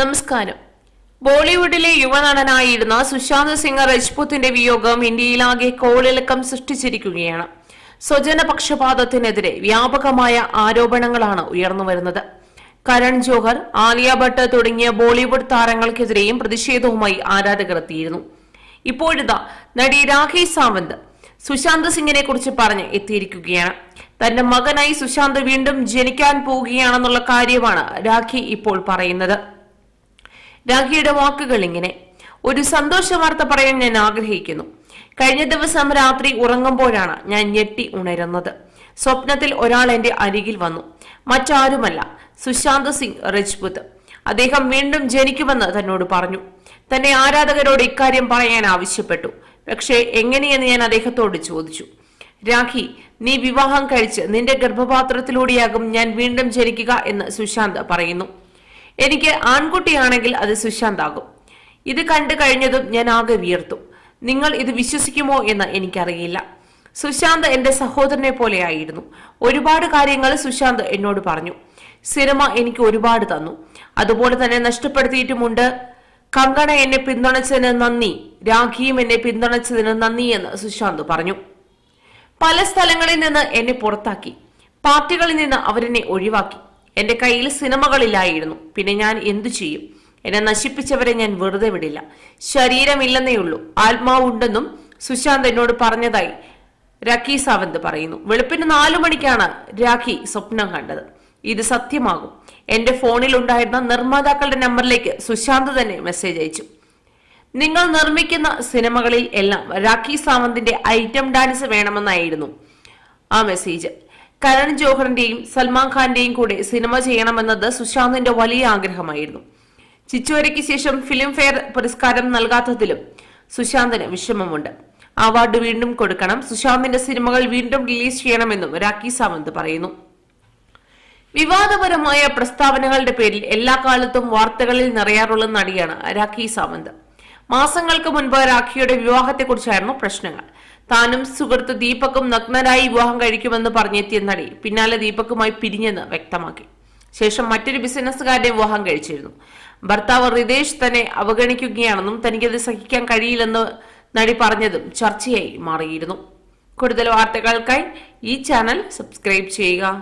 നമസ്കാരം ബോളിവുഡിലെ യുവനടനായിരുന്ന സുശാന്ത് സിംഗ് രജ്പുത്തിന്റെ വിയോഗം ഇന്ത്യയിലാകെ കോളിളക്കം സൃഷ്ടിച്ചിരിക്കുകയാണ് സ്വജന പക്ഷപാതത്തിനെതിരെ വ്യാപകമായ ആരോപണങ്ങളാണ് ഉയർന്നുവരുന്നത് കരൺ ജോഹർ ആലിയ ഭട്ട് തുടങ്ങിയ ബോളിവുഡ് താരങ്ങൾക്കെതിരെയും പ്രതിഷേധവുമായി ആരാധകർ എത്തിയിരുന്നു ഇപ്പോഴിതാ നടി രാഖി സാവന്ത് സുശാന്ത് സിംഗിനെ കുറിച്ച് പറഞ്ഞ് എത്തിയിരിക്കുകയാണ് തന്റെ മകനായി സുശാന്ത് വീണ്ടും ജനിക്കാൻ പോവുകയാണെന്നുള്ള കാര്യമാണ് രാഖി ഇപ്പോൾ പറയുന്നത് രാഖിയുടെ വാക്കുകൾ ഇങ്ങനെ ഒരു സന്തോഷ വാർത്ത പറയാൻ ഞാൻ ആഗ്രഹിക്കുന്നു കഴിഞ്ഞ ദിവസം രാത്രി ഉറങ്ങുമ്പോഴാണ് ഞാൻ ഞെട്ടി ഉണരുന്നത് സ്വപ്നത്തിൽ ഒരാൾ എന്റെ അരികിൽ വന്നു മറ്റാരുമല്ല സുശാന്ത് സിംഗ് രജ്പുത് അദ്ദേഹം വീണ്ടും ജനിക്കുമെന്ന് തന്നോട് പറഞ്ഞു തന്നെ ആരാധകരോട് ഇക്കാര്യം പറയാൻ ആവശ്യപ്പെട്ടു പക്ഷേ എങ്ങനെയെന്ന് ഞാൻ അദ്ദേഹത്തോട് ചോദിച്ചു രാഖി നീ വിവാഹം കഴിച്ച് നിന്റെ ഗർഭപാത്രത്തിലൂടെയാകും ഞാൻ വീണ്ടും ജനിക്കുക എന്ന് സുശാന്ത് പറയുന്നു എനിക്ക് ആൺകുട്ടിയാണെങ്കിൽ അത് സുശാന്ത് ആകും ഇത് കണ്ടു കഴിഞ്ഞതും ഞാൻ ആകെ വിയർത്തു നിങ്ങൾ ഇത് വിശ്വസിക്കുമോ എന്ന് എനിക്കറിയില്ല സുശാന്ത് എന്റെ സഹോദരനെ പോലെയായിരുന്നു ഒരുപാട് കാര്യങ്ങൾ സുശാന്ത് എന്നോട് പറഞ്ഞു സിനിമ എനിക്ക് ഒരുപാട് തന്നു അതുപോലെ തന്നെ നഷ്ടപ്പെടുത്തിയിട്ടുമുണ്ട് കങ്കണ എന്നെ പിന്തുണച്ചതിന് നന്ദി രാഖിയും എന്നെ പിന്തുണച്ചതിന് നന്ദി എന്ന് സുശാന്ത് പറഞ്ഞു പല സ്ഥലങ്ങളിൽ നിന്ന് എന്നെ പുറത്താക്കി പാർട്ടികളിൽ നിന്ന് അവരെന്നെ ഒഴിവാക്കി എന്റെ കയ്യിൽ സിനിമകളില്ലായിരുന്നു പിന്നെ ഞാൻ എന്തു ചെയ്യും എന്നെ നശിപ്പിച്ചവരെ ഞാൻ വെറുതെ വിടില്ല ശരീരമില്ലെന്നേ ഉള്ളൂ ആത്മാവുണ്ടെന്നും സുശാന്ത് എന്നോട് പറഞ്ഞതായി രാഖി സാവന്ത് പറയുന്നു വെളുപ്പിന് നാലു മണിക്കാണ് രാഖി സ്വപ്നം കണ്ടത് ഇത് സത്യമാകും എന്റെ ഫോണിൽ ഉണ്ടായിരുന്ന നിർമ്മാതാക്കളുടെ നമ്പറിലേക്ക് സുശാന്ത് തന്നെ മെസ്സേജ് അയച്ചു നിങ്ങൾ നിർമ്മിക്കുന്ന സിനിമകളിൽ എല്ലാം രാഖി സാവന്തിന്റെ ഐറ്റം ഡാൻസ് വേണമെന്നായിരുന്നു ആ മെസ്സേജ് കരൺ ജോഹറിന്റെയും സൽമാൻ ഖാന്റെയും കൂടെ സിനിമ ചെയ്യണമെന്നത് സുശാന്തിന്റെ വലിയ ആഗ്രഹമായിരുന്നു ചിച്ചോരയ്ക്ക് ശേഷം ഫിലിംഫെയർ പുരസ്കാരം നൽകാത്തതിലും സുശാന്തിന് വിഷമമുണ്ട് അവാർഡ് വീണ്ടും കൊടുക്കണം സുശാന്തിന്റെ സിനിമകൾ വീണ്ടും റിലീസ് ചെയ്യണമെന്നും രാഖി സാവന്ത് പറയുന്നു വിവാദപരമായ പ്രസ്താവനകളുടെ പേരിൽ എല്ലാ കാലത്തും വാർത്തകളിൽ നിറയാറുള്ള നടിയാണ് രാഖി സാവന്ത് മാസങ്ങൾക്ക് മുൻപ് രാഖിയുടെ വിവാഹത്തെക്കുറിച്ചായിരുന്നു പ്രശ്നങ്ങൾ താനും സുഹൃത്ത് ദീപക്കും നഗ്നരായി വിവാഹം കഴിക്കുമെന്ന് പറഞ്ഞെത്തിയ നടി പിന്നാലെ ദീപക്കുമായി പിരിഞ്ഞെന്ന് വ്യക്തമാക്കി ശേഷം മറ്റൊരു ബിസിനസ്സുകാരുടെ വിവാഹം കഴിച്ചിരുന്നു ഭർത്താവ് റിതേഷ് തന്നെ അവഗണിക്കുകയാണെന്നും തനിക്കത് സഹിക്കാൻ കഴിയില്ലെന്ന് നടി പറഞ്ഞതും ചർച്ചയായി മാറിയിരുന്നു കൂടുതൽ വാർത്തകൾക്കായി ഈ ചാനൽ സബ്സ്ക്രൈബ് ചെയ്യുക